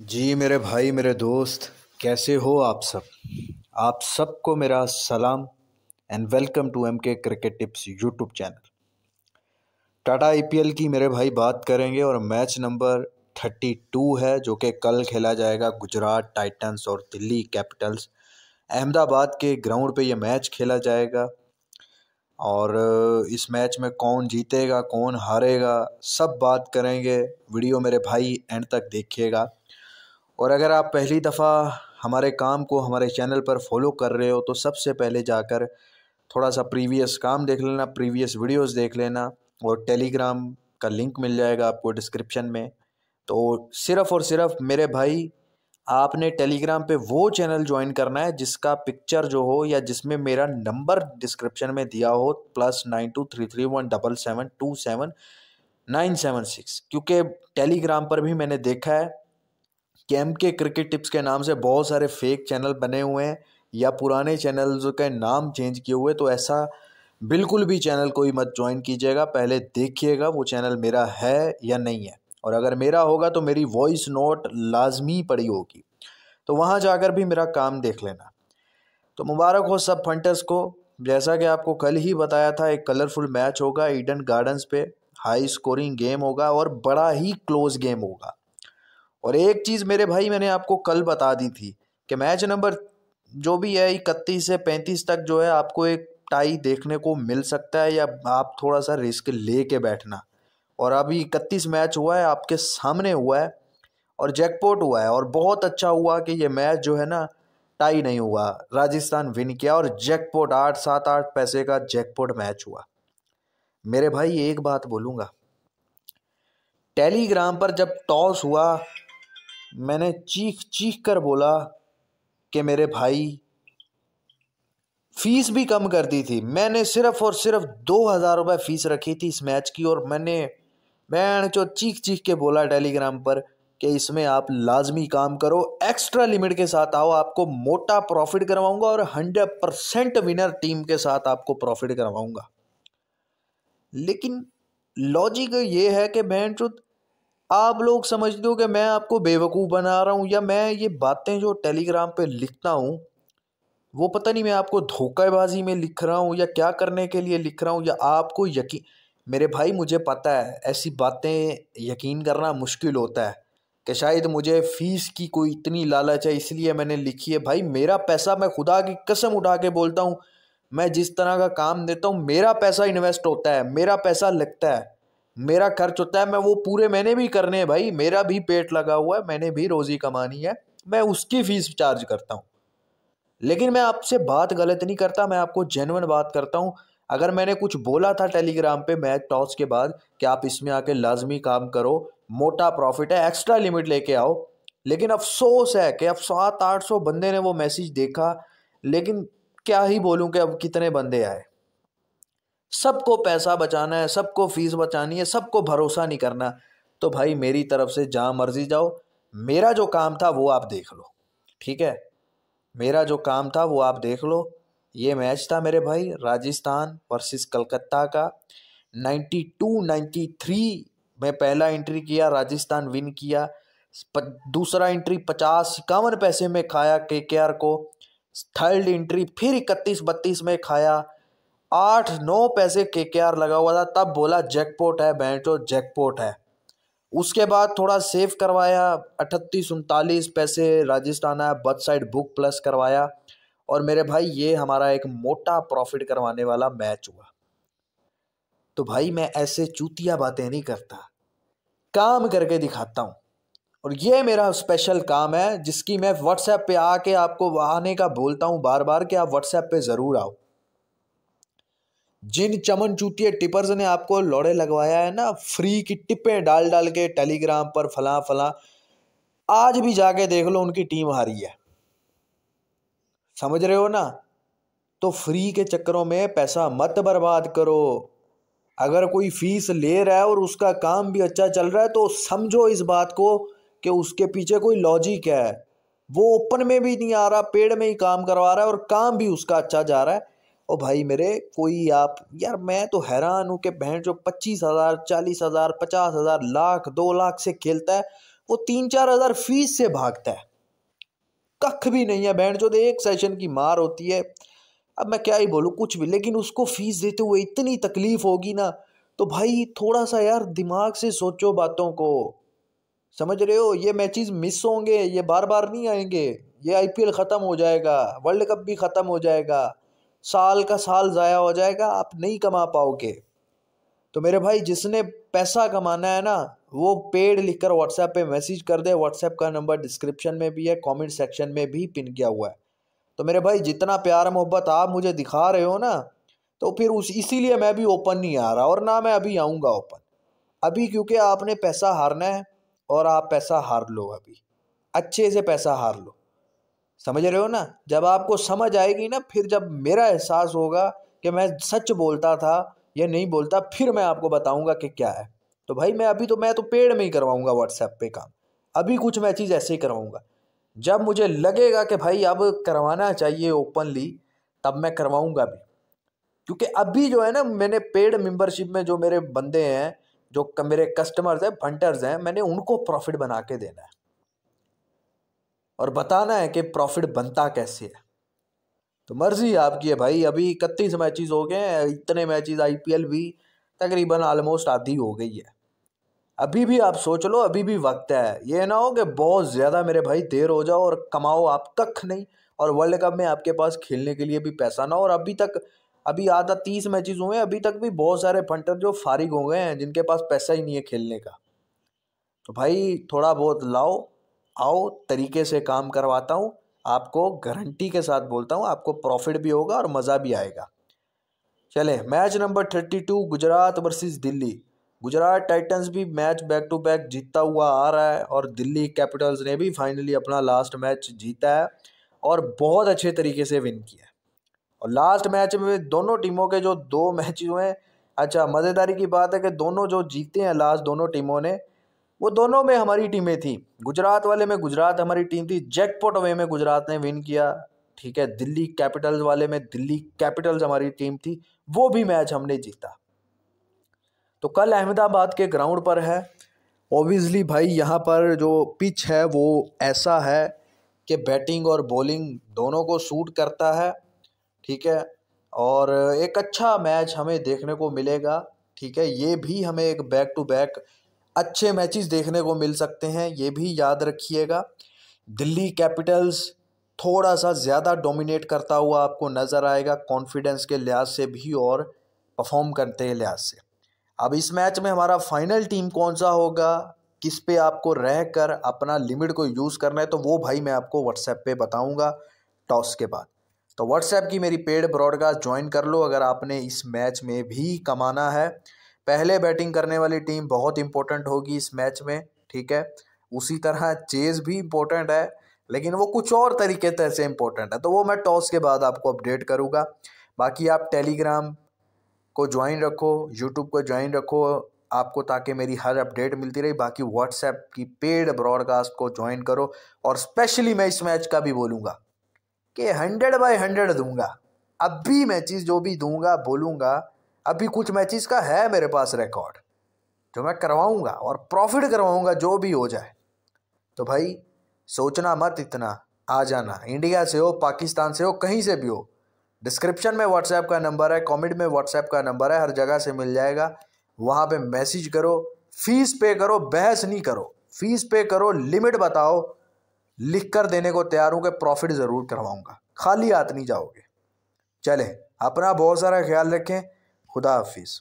जी मेरे भाई मेरे दोस्त कैसे हो आप सब आप सबको मेरा सलाम and welcome to M K cricket tips YouTube channel Tata IPL की मेरे भाई बात करेंगे और मैच नंबर थर्टी टू है जो कि कल खेला जाएगा गुजरात टाइटंस और दिल्ली कैपिटल्स अहमदाबाद के ग्राउंड पे यह मैच खेला जाएगा और इस मैच में कौन जीतेगा कौन हारेगा सब बात करेंगे वीडियो मेरे भाई एंड तक देखिएगा और अगर आप पहली दफ़ा हमारे काम को हमारे चैनल पर फॉलो कर रहे हो तो सबसे पहले जाकर थोड़ा सा प्रीवियस काम देख लेना प्रीवियस वीडियोस देख लेना और टेलीग्राम का लिंक मिल जाएगा आपको डिस्क्रिप्शन में तो सिर्फ़ और सिर्फ मेरे भाई आपने टेलीग्राम पे वो चैनल ज्वाइन करना है जिसका पिक्चर जो हो या जिसमें मेरा नंबर डिस्क्रिप्शन में दिया हो plus nine two three three one double seven two seven nine seven six क्योंकि टेलीग्राम पर भी मैंने देखा है कैम के क्रिकेट टिप्स के नाम से बहुत सारे फेक चैनल बने हुए हैं या पुराने चैनल्स के नाम चेंज किए हुए तो ऐसा बिल्कुल भी चैनल कोई मत ज्वाइन कीजिएगा पहले देखिएगा वो चैनल मेरा है या नहीं है और अगर मेरा होगा तो मेरी वॉइस नोट लाजमी पड़ी होगी तो वहाँ जाकर भी मेरा काम देख लेना तो मुबारक हो सब फंटर्स को जैसा कि आपको कल ही बताया था एक कलरफुल मैच होगा ईडन गार्डन्स पे हाई स्कोरिंग गेम होगा और बड़ा ही क्लोज गेम होगा और एक चीज़ मेरे भाई मैंने आपको कल बता दी थी कि मैच नंबर जो भी है इकतीस से पैंतीस तक जो है आपको एक टाई देखने को मिल सकता है या आप थोड़ा सा रिस्क ले के बैठना और अभी इकतीस मैच हुआ है आपके सामने हुआ है और जैकपॉट हुआ है और बहुत अच्छा हुआ कि ये मैच जो है ना टाई नहीं हुआ राजस्थान विन किया और जैकपॉट आठ सात आठ पैसे का जैकपॉट मैच हुआ मेरे भाई एक बात बोलूँगा टेलीग्राम पर जब टॉस हुआ मैंने चीख चीख कर बोला कि मेरे भाई फ़ीस भी कम कर दी थी मैंने सिर्फ़ और सिर्फ दो हज़ार रुपये फ़ीस रखी थी इस मैच की और मैंने बैन जो चीख चीख के बोला टेलीग्राम पर कि इसमें आप लाजमी काम करो एक्स्ट्रा लिमिट के साथ आओ आपको मोटा प्रॉफिट करवाऊंगा और हंड्रेड परसेंट विनर टीम के साथ आपको प्रॉफिट करवाऊंगा लेकिन लॉजिक ये है कि बहन चुद आप लोग समझते हो कि मैं आपको बेवकूफ़ बना रहा हूँ या मैं ये बातें जो टेलीग्राम पे लिखता हूँ वो पता नहीं मैं आपको धोखेबाजी में लिख रहा हूँ या क्या करने के लिए लिख रहा हूँ या आपको यकीन मेरे भाई मुझे पता है ऐसी बातें यकीन करना मुश्किल होता है कि शायद मुझे फ़ीस की कोई इतनी लालच है इसलिए मैंने लिखी है भाई मेरा पैसा मैं खुदा की कसम उठा के बोलता हूँ मैं जिस तरह का काम देता हूँ मेरा पैसा इन्वेस्ट होता है मेरा पैसा लगता है मेरा खर्च होता है मैं वो पूरे मैंने भी करने हैं भाई मेरा भी पेट लगा हुआ है मैंने भी रोज़ी कमानी है मैं उसकी फ़ीस चार्ज करता हूँ लेकिन मैं आपसे बात गलत नहीं करता मैं आपको जेनवन बात करता हूँ अगर मैंने कुछ बोला था टेलीग्राम पे मैच टॉस के बाद कि आप इसमें आके लाजमी काम करो मोटा प्रॉफिट है एक्स्ट्रा लिमिट लेके आओ लेकिन अफसोस है कि अब सात आठ सौ बंदे ने वो मैसेज देखा लेकिन क्या ही बोलूँ कि अब कितने बंदे आए सबको पैसा बचाना है सबको फीस बचानी है सबको भरोसा नहीं करना तो भाई मेरी तरफ से जहाँ मर्जी जाओ मेरा जो काम था वो आप देख लो ठीक है मेरा जो काम था वो आप देख लो ये मैच था मेरे भाई राजस्थान वर्सेस कलकत्ता का 92 93 में पहला एंट्री किया राजस्थान विन किया दूसरा एंट्री पचास इक्यावन पैसे में खाया के को थर्ड एंट्री फिर इकतीस बत्तीस में खाया आठ नौ पैसे के के आर लगा हुआ था तब बोला जैकपोट है बैंटो जैकपोट है उसके बाद थोड़ा सेव करवाया अठतीस उनतालीस पैसे राजस्थान आया बद साइड बुक प्लस करवाया और मेरे भाई ये हमारा एक मोटा प्रॉफिट करवाने वाला मैच हुआ तो भाई मैं ऐसे चूतिया बातें नहीं करता काम करके दिखाता हूँ और ये मेरा स्पेशल काम है जिसकी मैं व्हाट्सएप पे आके आपको आने का बोलता हूँ बार बार कि आप व्हाट्सएप पे ज़रूर आओ जिन चमन चूतिए टिपर्स ने आपको लौड़े लगवाया है ना फ्री की टिप्पें डाल डाल के टेलीग्राम पर फला फला आज भी जाके देख लो उनकी टीम हारी है समझ रहे हो ना तो फ्री के चक्करों में पैसा मत बर्बाद करो अगर कोई फीस ले रहा है और उसका काम भी अच्छा चल रहा है तो समझो इस बात को कि उसके पीछे कोई लॉजिक है वो ओपन में भी नहीं आ रहा पेड़ में ही काम करवा रहा है और काम भी उसका अच्छा जा रहा है ओ भाई मेरे कोई आप यार मैं तो हैरान हूँ कि बहन जो पच्चीस हज़ार चालीस हज़ार पचास हज़ार लाख दो लाख से खेलता है वो तीन चार हज़ार फीस से भागता है कख भी नहीं है बहन जो तो एक सेशन की मार होती है अब मैं क्या ही बोलूँ कुछ भी लेकिन उसको फीस देते हुए इतनी तकलीफ़ होगी ना तो भाई थोड़ा सा यार दिमाग से सोचो बातों को समझ रहे हो ये मैचेस मिस होंगे ये बार बार नहीं आएंगे ये आईपीएल ख़त्म हो जाएगा वर्ल्ड कप भी ख़त्म हो जाएगा साल का साल ज़ाया हो जाएगा आप नहीं कमा पाओगे तो मेरे भाई जिसने पैसा कमाना है ना वो पेड लिखकर व्हाट्सएप पे मैसेज कर दे व्हाट्सएप का नंबर डिस्क्रिप्शन में भी है कमेंट सेक्शन में भी पिन किया हुआ है तो मेरे भाई जितना प्यार मोहब्बत आप मुझे दिखा रहे हो ना तो फिर उस इसीलिए मैं भी ओपन नहीं आ रहा और ना मैं अभी आऊँगा ओपन अभी क्योंकि आपने पैसा हारना है और आप पैसा हार लो अभी अच्छे से पैसा हार लो समझ रहे हो ना जब आपको समझ आएगी ना फिर जब मेरा एहसास होगा कि मैं सच बोलता था या नहीं बोलता फिर मैं आपको बताऊंगा कि क्या है तो भाई मैं अभी तो मैं तो पेड़ में ही करवाऊंगा व्हाट्सएप पे काम अभी कुछ मैं चीज़ ऐसे ही करवाऊंगा जब मुझे लगेगा कि भाई अब करवाना चाहिए ओपनली तब मैं करवाऊंगा भी क्योंकि अभी जो है ना मैंने पेड मेंबरशिप में जो मेरे बंदे हैं जो मेरे कस्टमर्स हैं फंटर्स हैं मैंने उनको प्रॉफिट बना के देना है और बताना है कि प्रॉफिट बनता कैसे है तो मर्ज़ी आपकी है भाई अभी इकतीस मैचेस हो गए हैं इतने मैचेस आईपीएल भी तकरीबन आलमोस्ट आधी हो गई है अभी भी आप सोच लो अभी भी वक्त है ये ना हो कि बहुत ज़्यादा मेरे भाई देर हो जाओ और कमाओ आप तक नहीं और वर्ल्ड कप में आपके पास खेलने के लिए भी पैसा ना हो और अभी तक अभी आधा तीस मैचेज हुए हैं अभी तक भी बहुत सारे फंटर जो फारिग हो गए हैं जिनके पास पैसा ही नहीं है खेलने का तो भाई थोड़ा बहुत लाओ आओ तरीके से काम करवाता हूँ आपको गारंटी के साथ बोलता हूँ आपको प्रॉफिट भी होगा और मज़ा भी आएगा चले match number thirty two Gujarat versus Delhi Gujarat Titans भी मैच बैक टू बैक जीतता हुआ आ रहा है और दिल्ली कैपिटल्स ने भी फाइनली अपना लास्ट मैच जीता है और बहुत अच्छे तरीके से विन किया और लास्ट मैच में दोनों टीमों के जो दो मैच हुए हैं अच्छा मज़ेदारी की बात है कि दोनों जो जीते हैं लास्ट दोनों टीमों ने वो दोनों में हमारी टीमें थी गुजरात वाले में गुजरात हमारी टीम थी जैकपॉट अवे में गुजरात ने विन किया ठीक है दिल्ली कैपिटल्स वाले में दिल्ली कैपिटल्स हमारी टीम थी वो भी मैच हमने जीता तो कल अहमदाबाद के ग्राउंड पर है ओबियसली भाई यहाँ पर जो पिच है वो ऐसा है कि बैटिंग और बॉलिंग दोनों को सूट करता है ठीक है और एक अच्छा मैच हमें देखने को मिलेगा ठीक है ये भी हमें एक बैक टू बैक अच्छे मैचेस देखने को मिल सकते हैं ये भी याद रखिएगा दिल्ली कैपिटल्स थोड़ा सा ज़्यादा डोमिनेट करता हुआ आपको नज़र आएगा कॉन्फिडेंस के लिहाज से भी और परफॉर्म करते हैं लिहाज से अब इस मैच में हमारा फाइनल टीम कौन सा होगा किस पे आपको रह कर अपना लिमिट को यूज़ करना है तो वो भाई मैं आपको व्हाट्सएप पे बताऊंगा टॉस के बाद तो व्हाट्सएप की मेरी पेड ब्रॉडकास्ट ज्वाइन कर लो अगर आपने इस मैच में भी कमाना है पहले बैटिंग करने वाली टीम बहुत इंपॉर्टेंट होगी इस मैच में ठीक है उसी तरह चेज भी इम्पोर्टेंट है लेकिन वो कुछ और तरीके तरह से इम्पोर्टेंट है तो वो मैं टॉस के बाद आपको अपडेट करूँगा बाकी आप टेलीग्राम को ज्वाइन रखो यूट्यूब को ज्वाइन रखो आपको ताकि मेरी हर अपडेट मिलती रही बाकी व्हाट्सएप की पेड ब्रॉडकास्ट को ज्वाइन करो और स्पेशली मैं इस मैच का भी बोलूँगा कि हंड्रेड बाई हंड्रेड दूंगा अब भी मैं जो भी दूंगा बोलूँगा अभी कुछ मैचेस का है मेरे पास रिकॉर्ड जो मैं करवाऊँगा और प्रॉफिट करवाऊँगा जो भी हो जाए तो भाई सोचना मत इतना आ जाना इंडिया से हो पाकिस्तान से हो कहीं से भी हो डिस्क्रिप्शन में व्हाट्सएप का नंबर है कमेंट में व्हाट्सएप का नंबर है हर जगह से मिल जाएगा वहाँ पे मैसेज करो फीस पे करो बहस नहीं करो फीस पे करो लिमिट बताओ लिख कर देने को तैयार हूँ कि प्रॉफिट ज़रूर करवाऊँगा खाली हाथ नहीं जाओगे चले अपना बहुत सारा ख्याल रखें खुदा हाफिज़